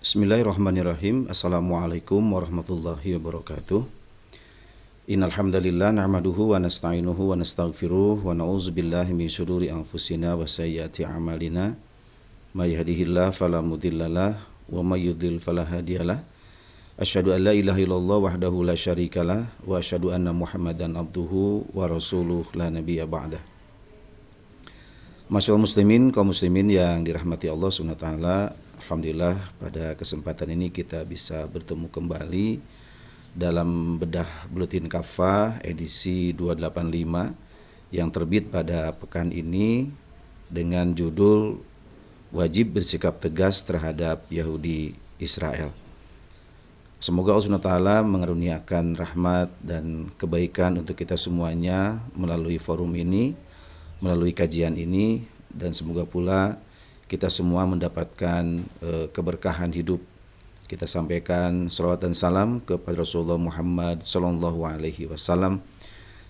Bismillahirrahmanirrahim. Assalamualaikum warahmatullahi wabarakatuh. Innal hamdalillah nahmaduhu wa nasta'inuhu wa nastaghfiruh wa na'udzu billahi min syururi anfusina wa sayyiati a'malina. May yahdihillahu fala mudhillalah wa may yudlil fala hadiyalah. Asyhadu an la ilaha illallah wahdahu la syarikalah wa asyhadu anna Muhammadan abduhu wa rasuluh la nabiyya ba'dah. Masyaallah muslimin kaum muslimin yang dirahmati Allah Subhanahu wa taala, Alhamdulillah pada kesempatan ini kita bisa bertemu kembali dalam bedah Blutin Kafa edisi 285 yang terbit pada pekan ini dengan judul Wajib Bersikap Tegas Terhadap Yahudi Israel. Semoga Allah SWT mengeruniakan rahmat dan kebaikan untuk kita semuanya melalui forum ini, melalui kajian ini, dan semoga pula kita semua mendapatkan uh, keberkahan hidup. Kita sampaikan salawat dan salam kepada Rasulullah Muhammad Sallallahu Alaihi Wasallam.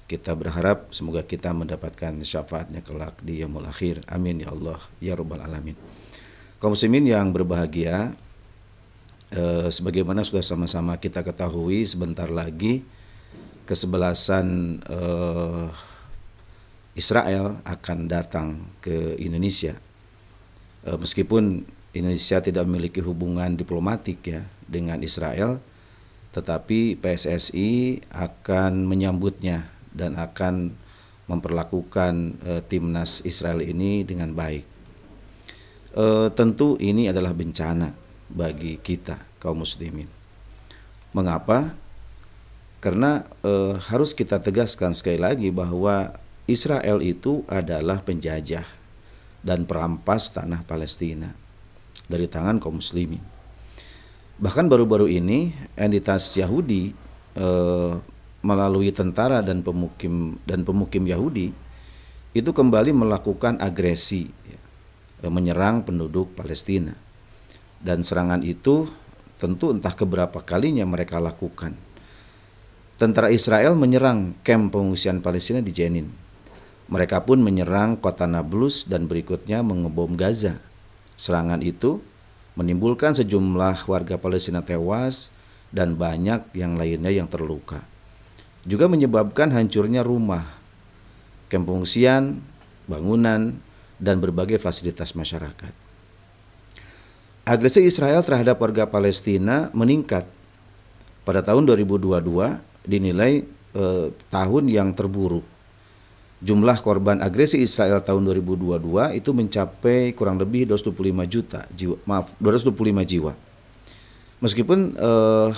Kita berharap semoga kita mendapatkan syafaatnya kelak di yaumul akhir. Amin ya Allah ya Rabbal alamin. Kaum muslimin yang berbahagia, eh, sebagaimana sudah sama-sama kita ketahui sebentar lagi kesebelasan eh, Israel akan datang ke Indonesia e, meskipun Indonesia tidak memiliki hubungan diplomatik ya dengan Israel, tetapi PSSI akan menyambutnya dan akan memperlakukan e, timnas Israel ini dengan baik. E, tentu ini adalah bencana bagi kita kaum muslimin. Mengapa? Karena e, harus kita tegaskan sekali lagi bahwa Israel itu adalah penjajah dan perampas tanah Palestina dari tangan kaum muslimin. Bahkan baru-baru ini entitas Yahudi e, melalui tentara dan pemukim dan pemukim Yahudi itu kembali melakukan agresi ya, menyerang penduduk Palestina. Dan serangan itu tentu entah keberapa kalinya mereka lakukan. Tentara Israel menyerang kamp pengungsian Palestina di Jenin mereka pun menyerang kota Nablus dan berikutnya mengebom Gaza. Serangan itu menimbulkan sejumlah warga Palestina tewas dan banyak yang lainnya yang terluka. Juga menyebabkan hancurnya rumah, kamp pengungsian, bangunan, dan berbagai fasilitas masyarakat. Agresi Israel terhadap warga Palestina meningkat. Pada tahun 2022 dinilai eh, tahun yang terburuk jumlah korban agresi Israel tahun 2022 itu mencapai kurang lebih 225 juta jiwa, maaf 225 jiwa. Meskipun eh,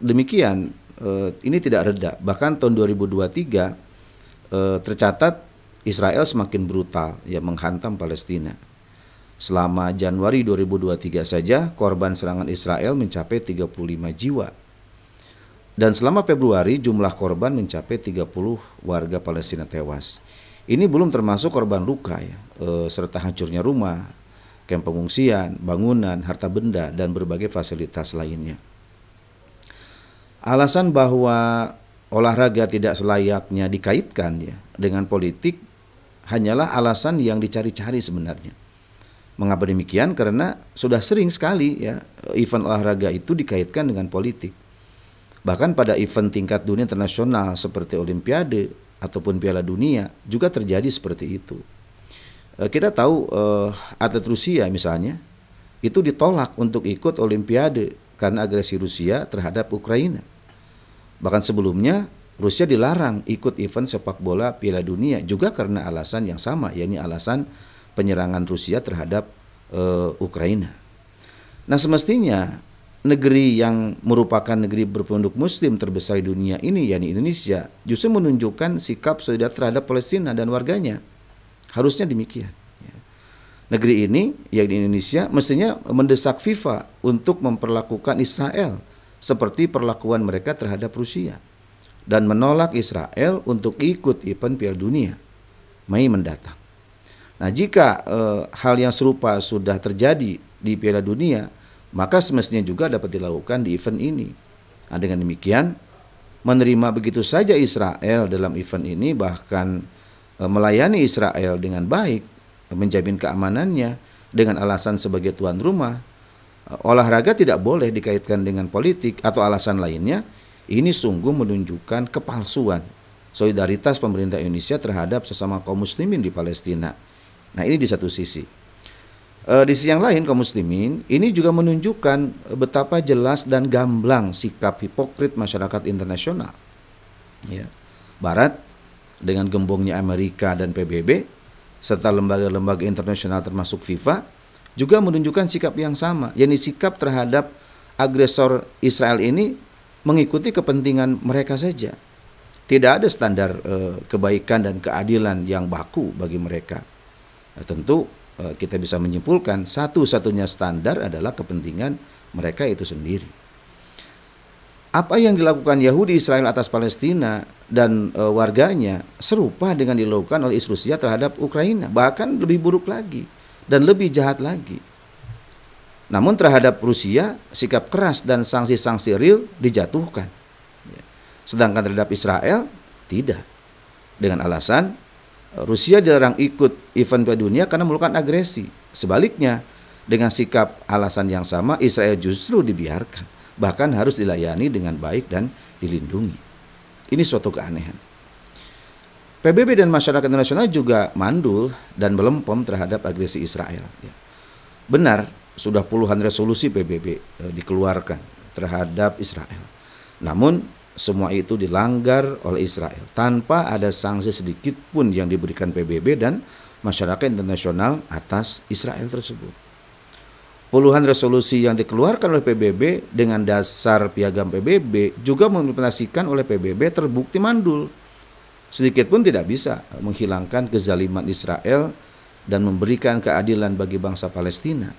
demikian eh, ini tidak reda. Bahkan tahun 2023 eh, tercatat Israel semakin brutal ya menghantam Palestina. Selama Januari 2023 saja korban serangan Israel mencapai 35 jiwa dan selama Februari jumlah korban mencapai 30 warga Palestina tewas. Ini belum termasuk korban luka ya, e, serta hancurnya rumah, kamp pengungsian, bangunan, harta benda dan berbagai fasilitas lainnya. Alasan bahwa olahraga tidak selayaknya dikaitkan ya dengan politik hanyalah alasan yang dicari-cari sebenarnya. Mengapa demikian? Karena sudah sering sekali ya event olahraga itu dikaitkan dengan politik. Bahkan pada event tingkat dunia internasional seperti Olimpiade ataupun Piala Dunia juga terjadi seperti itu. Eh, kita tahu uh, atlet Rusia misalnya itu ditolak untuk ikut Olimpiade karena agresi Rusia terhadap Ukraina. Bahkan sebelumnya Rusia dilarang ikut event sepak bola Piala Dunia juga karena alasan yang sama, yakni alasan penyerangan Rusia terhadap uh, Ukraina. Nah semestinya negeri yang merupakan negeri berpenduduk muslim terbesar di dunia ini yakni Indonesia justru menunjukkan sikap solidar terhadap Palestina dan warganya harusnya demikian ya. negeri ini yakni Indonesia mestinya mendesak FIFA untuk memperlakukan Israel seperti perlakuan mereka terhadap Rusia dan menolak Israel untuk ikut event Piala Dunia Mei mendatang. Nah, jika e, hal yang serupa sudah terjadi di Piala Dunia maka semestinya juga dapat dilakukan di event ini. Nah, dengan demikian, menerima begitu saja Israel dalam event ini, bahkan e, melayani Israel dengan baik, e, menjamin keamanannya dengan alasan sebagai tuan rumah. E, olahraga tidak boleh dikaitkan dengan politik atau alasan lainnya. Ini sungguh menunjukkan kepalsuan solidaritas pemerintah Indonesia terhadap sesama kaum Muslimin di Palestina. Nah, ini di satu sisi. Eh, di sisi yang lain kaum muslimin ini juga menunjukkan eh, betapa jelas dan gamblang sikap hipokrit masyarakat internasional. Ya. Barat dengan gembongnya Amerika dan PBB serta lembaga-lembaga internasional termasuk FIFA juga menunjukkan sikap yang sama, yakni sikap terhadap agresor Israel ini mengikuti kepentingan mereka saja. Tidak ada standar eh, kebaikan dan keadilan yang baku bagi mereka. Nah, tentu Eh, kita bisa menyimpulkan satu-satunya standar adalah kepentingan mereka itu sendiri. Apa yang dilakukan Yahudi Israel atas Palestina dan e, warganya serupa dengan dilakukan oleh Rusia terhadap Ukraina, bahkan lebih buruk lagi dan lebih jahat lagi. Namun terhadap Rusia sikap keras dan sanksi-sanksi real dijatuhkan. Ya. Sedangkan terhadap Israel tidak. Dengan alasan Rusia dilarang ikut event Piala Dunia karena melakukan agresi. Sebaliknya, dengan sikap alasan yang sama, Israel justru dibiarkan, bahkan harus dilayani dengan baik dan dilindungi. Ini suatu keanehan. PBB dan masyarakat internasional juga mandul dan melempem terhadap agresi Israel. Ya. Benar, sudah puluhan resolusi PBB e, dikeluarkan terhadap Israel. Namun semua itu dilanggar oleh Israel tanpa ada sanksi sedikit pun yang diberikan PBB dan masyarakat internasional atas Israel tersebut. Puluhan resolusi yang dikeluarkan oleh PBB dengan dasar piagam PBB juga mengimplementasikan oleh PBB terbukti mandul. Sedikit pun tidak bisa menghilangkan kezaliman Israel dan memberikan keadilan bagi bangsa Palestina.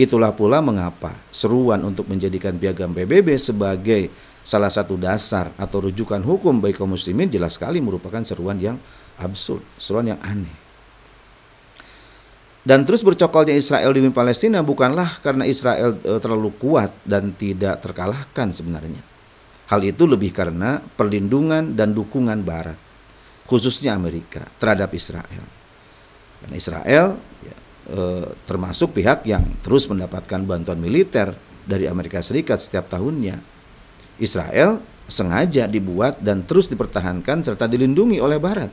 Itulah pula mengapa seruan untuk menjadikan piagam PBB sebagai salah satu dasar atau rujukan hukum baik kaum muslimin jelas sekali merupakan seruan yang absurd, seruan yang aneh. Dan terus bercokolnya Israel di Palestina bukanlah karena Israel e, terlalu kuat dan tidak terkalahkan sebenarnya. Hal itu lebih karena perlindungan dan dukungan Barat, khususnya Amerika, terhadap Israel. Dan Israel ya, Eh, termasuk pihak yang terus mendapatkan bantuan militer dari Amerika Serikat setiap tahunnya. Israel sengaja dibuat dan terus dipertahankan serta dilindungi oleh Barat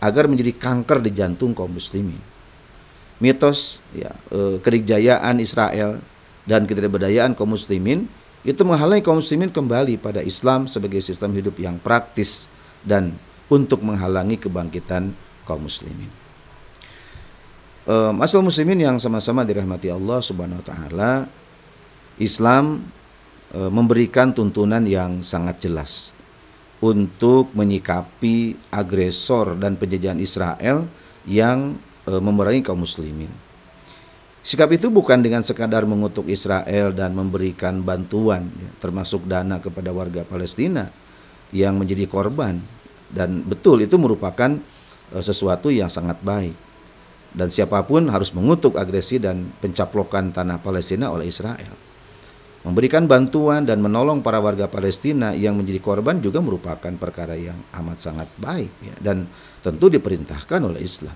agar menjadi kanker di jantung kaum muslimin. Mitos ya, eh, kedikjayaan Israel dan ketidakberdayaan kaum muslimin itu menghalangi kaum muslimin kembali pada Islam sebagai sistem hidup yang praktis dan untuk menghalangi kebangkitan kaum muslimin masuk muslimin yang sama-sama dirahmati Allah Subhanahu wa taala, Islam e, memberikan tuntunan yang sangat jelas untuk menyikapi agresor dan penjajahan Israel yang e, memerangi kaum muslimin. Sikap itu bukan dengan sekadar mengutuk Israel dan memberikan bantuan ya, termasuk dana kepada warga Palestina yang menjadi korban dan betul itu merupakan e, sesuatu yang sangat baik dan siapapun harus mengutuk agresi dan pencaplokan tanah Palestina oleh Israel. Memberikan bantuan dan menolong para warga Palestina yang menjadi korban juga merupakan perkara yang amat sangat baik ya, dan tentu diperintahkan oleh Islam.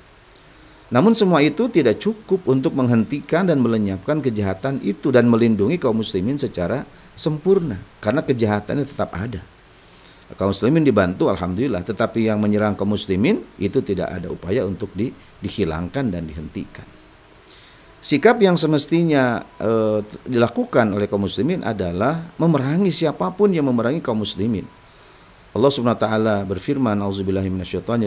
Namun semua itu tidak cukup untuk menghentikan dan melenyapkan kejahatan itu dan melindungi kaum muslimin secara sempurna karena kejahatannya tetap ada kaum muslimin dibantu alhamdulillah tetapi yang menyerang kaum muslimin itu tidak ada upaya untuk di, dihilangkan dan dihentikan sikap yang semestinya e, dilakukan oleh kaum muslimin adalah memerangi siapapun yang memerangi kaum muslimin Allah Subhanahu wa taala berfirman auzubillahi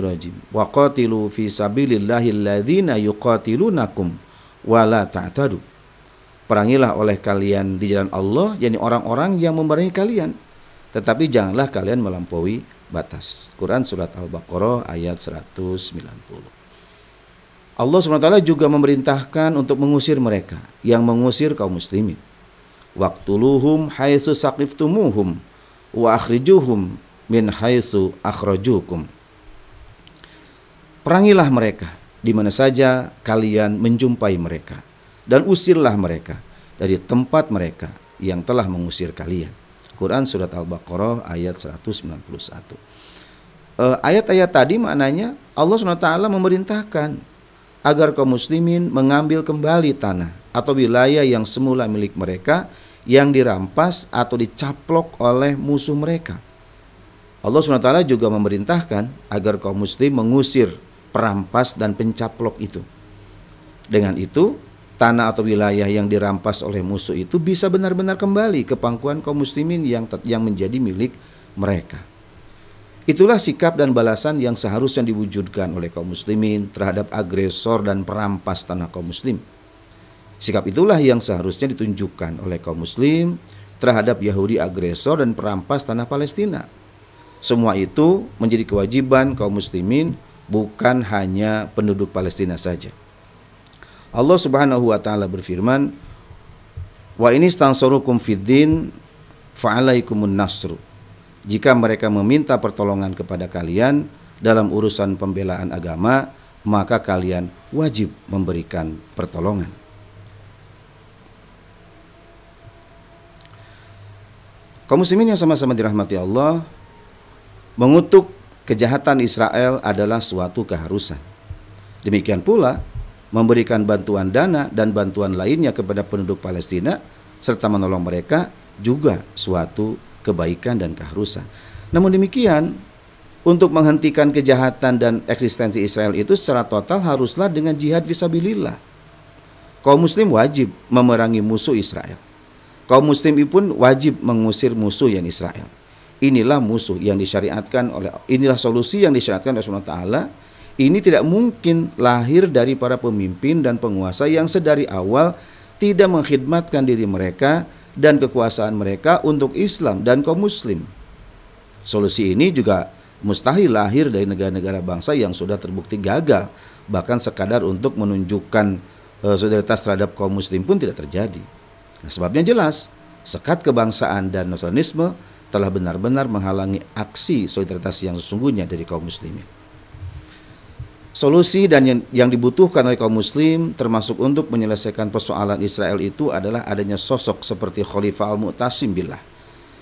rajim wa qatilu fi sabilillahi alladzina yuqatilunakum wa la ta'tadu perangilah oleh kalian di jalan Allah yakni orang-orang yang memerangi kalian tetapi janganlah kalian melampaui batas. Quran Surat Al-Baqarah ayat 190. Allah SWT juga memerintahkan untuk mengusir mereka yang mengusir kaum muslimin. Waktuluhum haisu saqiftumuhum wa akhrijuhum min haisu akhrajukum. Perangilah mereka di mana saja kalian menjumpai mereka dan usirlah mereka dari tempat mereka yang telah mengusir kalian quran Surat Al-Baqarah ayat 191 eh, Ayat-ayat tadi maknanya Allah SWT memerintahkan agar kaum muslimin mengambil kembali tanah atau wilayah yang semula milik mereka yang dirampas atau dicaplok oleh musuh mereka. Allah SWT juga memerintahkan agar kaum muslim mengusir perampas dan pencaplok itu. Dengan itu, tanah atau wilayah yang dirampas oleh musuh itu bisa benar-benar kembali ke pangkuan kaum muslimin yang yang menjadi milik mereka. Itulah sikap dan balasan yang seharusnya diwujudkan oleh kaum muslimin terhadap agresor dan perampas tanah kaum muslim. Sikap itulah yang seharusnya ditunjukkan oleh kaum muslim terhadap Yahudi agresor dan perampas tanah Palestina. Semua itu menjadi kewajiban kaum muslimin bukan hanya penduduk Palestina saja. Allah Subhanahu wa taala berfirman, "Wa ini stansorukum fid din fa'alaikumun nasru." Jika mereka meminta pertolongan kepada kalian dalam urusan pembelaan agama, maka kalian wajib memberikan pertolongan. Kaum muslimin yang sama-sama dirahmati Allah, mengutuk kejahatan Israel adalah suatu keharusan. Demikian pula memberikan bantuan dana dan bantuan lainnya kepada penduduk Palestina serta menolong mereka juga suatu kebaikan dan keharusan. Namun demikian, untuk menghentikan kejahatan dan eksistensi Israel itu secara total haruslah dengan jihad visabilillah. Kaum muslim wajib memerangi musuh Israel. Kaum muslim pun wajib mengusir musuh yang Israel. Inilah musuh yang disyariatkan oleh inilah solusi yang disyariatkan oleh Allah Taala ini tidak mungkin lahir dari para pemimpin dan penguasa yang sedari awal tidak mengkhidmatkan diri mereka dan kekuasaan mereka untuk Islam dan kaum muslim. Solusi ini juga mustahil lahir dari negara-negara bangsa yang sudah terbukti gagal bahkan sekadar untuk menunjukkan eh, solidaritas terhadap kaum muslim pun tidak terjadi. Nah, sebabnya jelas, sekat kebangsaan dan nasionalisme telah benar-benar menghalangi aksi solidaritas yang sesungguhnya dari kaum muslimin. Solusi dan yang, yang dibutuhkan oleh kaum muslim termasuk untuk menyelesaikan persoalan Israel itu adalah adanya sosok seperti Khalifah Al-Mu'tasim Billah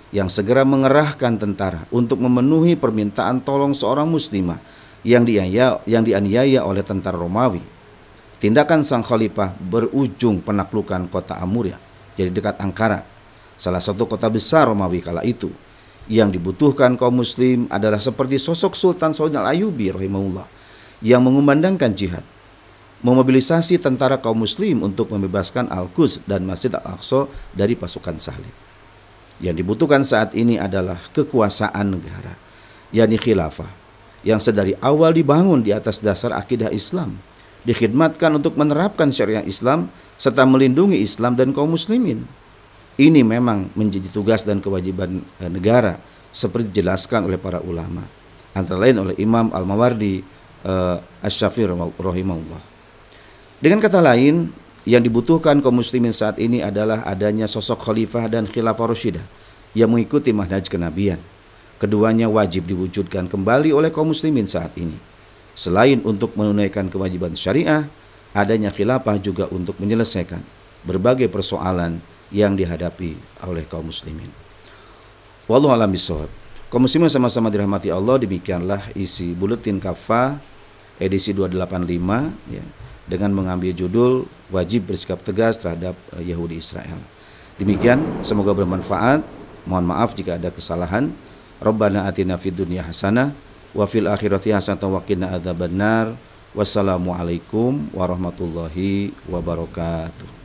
yang segera mengerahkan tentara untuk memenuhi permintaan tolong seorang muslimah yang dianiaya, yang dianiaya oleh tentara Romawi. Tindakan sang khalifah berujung penaklukan kota Amuria, jadi dekat Angkara, salah satu kota besar Romawi kala itu. Yang dibutuhkan kaum muslim adalah seperti sosok Sultan Solin ayubi rahimahullah yang mengumandangkan jihad, memobilisasi tentara kaum muslim untuk membebaskan Al-Quds dan Masjid Al-Aqsa dari pasukan salib. Yang dibutuhkan saat ini adalah kekuasaan negara, yakni khilafah, yang sedari awal dibangun di atas dasar akidah Islam, dikhidmatkan untuk menerapkan syariat Islam serta melindungi Islam dan kaum muslimin. Ini memang menjadi tugas dan kewajiban eh, negara seperti dijelaskan oleh para ulama, antara lain oleh Imam Al-Mawardi, uh, eh, Asy-Syafi'i rahimahullah. Dengan kata lain, yang dibutuhkan kaum muslimin saat ini adalah adanya sosok khalifah dan khilafah rasyidah yang mengikuti manhaj kenabian. Keduanya wajib diwujudkan kembali oleh kaum muslimin saat ini. Selain untuk menunaikan kewajiban syariah, adanya khilafah juga untuk menyelesaikan berbagai persoalan yang dihadapi oleh kaum muslimin. Wallahu a'lam Kaum muslimin sama-sama dirahmati Allah, demikianlah isi buletin kafa edisi 285 ya, dengan mengambil judul wajib bersikap tegas terhadap eh, Yahudi Israel. Demikian, semoga bermanfaat. Mohon maaf jika ada kesalahan. Rabbana atina fid dunya hasanah wa fil akhirati hasanah wa qina Wassalamualaikum warahmatullahi wabarakatuh.